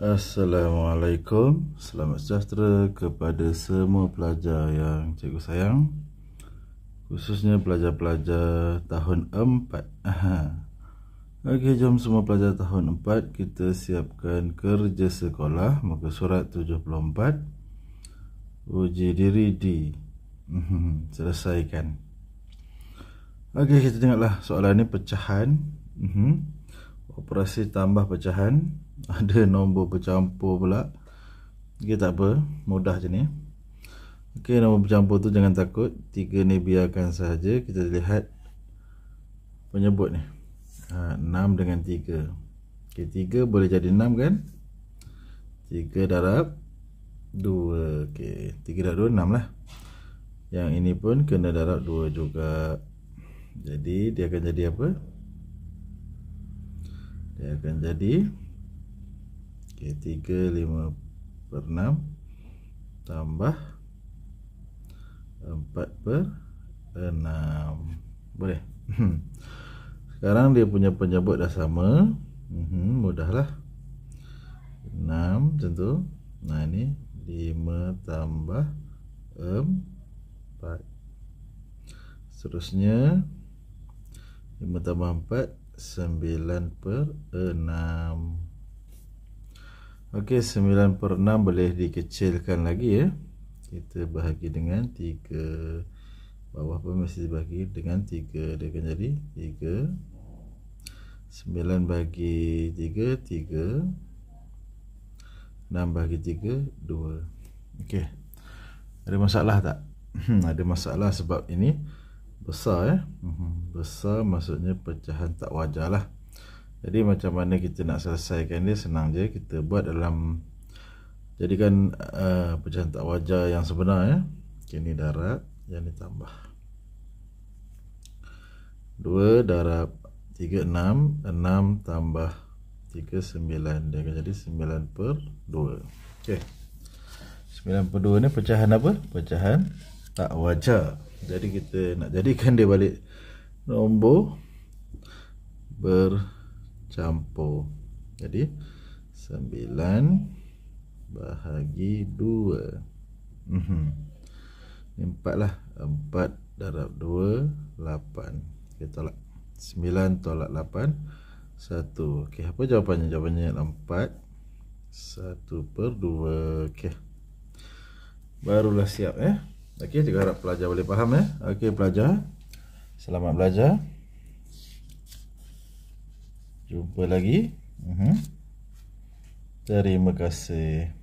Assalamualaikum Selamat sejahtera kepada semua pelajar yang cikgu sayang Khususnya pelajar-pelajar tahun 4 Okey, jom semua pelajar tahun 4 Kita siapkan kerja sekolah Muka surat 74 Uji diri di mhm, Selesaikan Okey, kita tengoklah soalan ini pecahan mhm. Operasi tambah Pecahan ada nombor bercampur pula ok tak apa mudah je ni ok nombor bercampur tu jangan takut tiga ni biarkan sahaja kita lihat penyebut ni ha, 6 dengan 3 ok 3 boleh jadi 6 kan 3 darab 2 ok 3 darab 2 6 lah yang ini pun kena darab 2 juga jadi dia akan jadi apa dia akan jadi okay, 3, 5 per 6 tambah 4 per 6 boleh hmm. sekarang dia punya penyebut dah sama hmm, mudahlah 6 tentu nah ini 5 tambah 4 seterusnya 5 tambah 4 9 per 6 Okey, 9 per 6 boleh dikecilkan lagi ya Kita bahagi dengan 3 Bawah pun mesti dibahagi dengan 3 Dia akan jadi 3 9 bagi 3 3 6 bagi 3 2 Okey, Ada masalah tak? Hmm, ada masalah sebab ini Besar ya hmm, Besar maksudnya pecahan tak wajar lah jadi macam mana kita nak selesaikan dia senang je kita buat dalam jadikan uh, pecahan tak wajar yang sebenar ya. Kini okay, darab yang ditambah. 2 darab 36 6 tambah 39 dia akan jadi 9 per 2. Okey. 9 per 2 ni pecahan apa? Pecahan tak wajar. Jadi kita nak jadikan dia balik nombor ber campur. Jadi 9 bahagi 2. Ini 4 lah. 4 darab 2, 8. Kita tolak. 9 tolak 8, satu. Okey, apa jawapannya? Jawapannya 4, satu per dua. Okey. Barulah siap, ya. Eh? Okey, juga harap pelajar boleh faham, ya. Eh? Okey, pelajar. Selamat belajar. Jumpa lagi. Uh-huh. Terima kasih.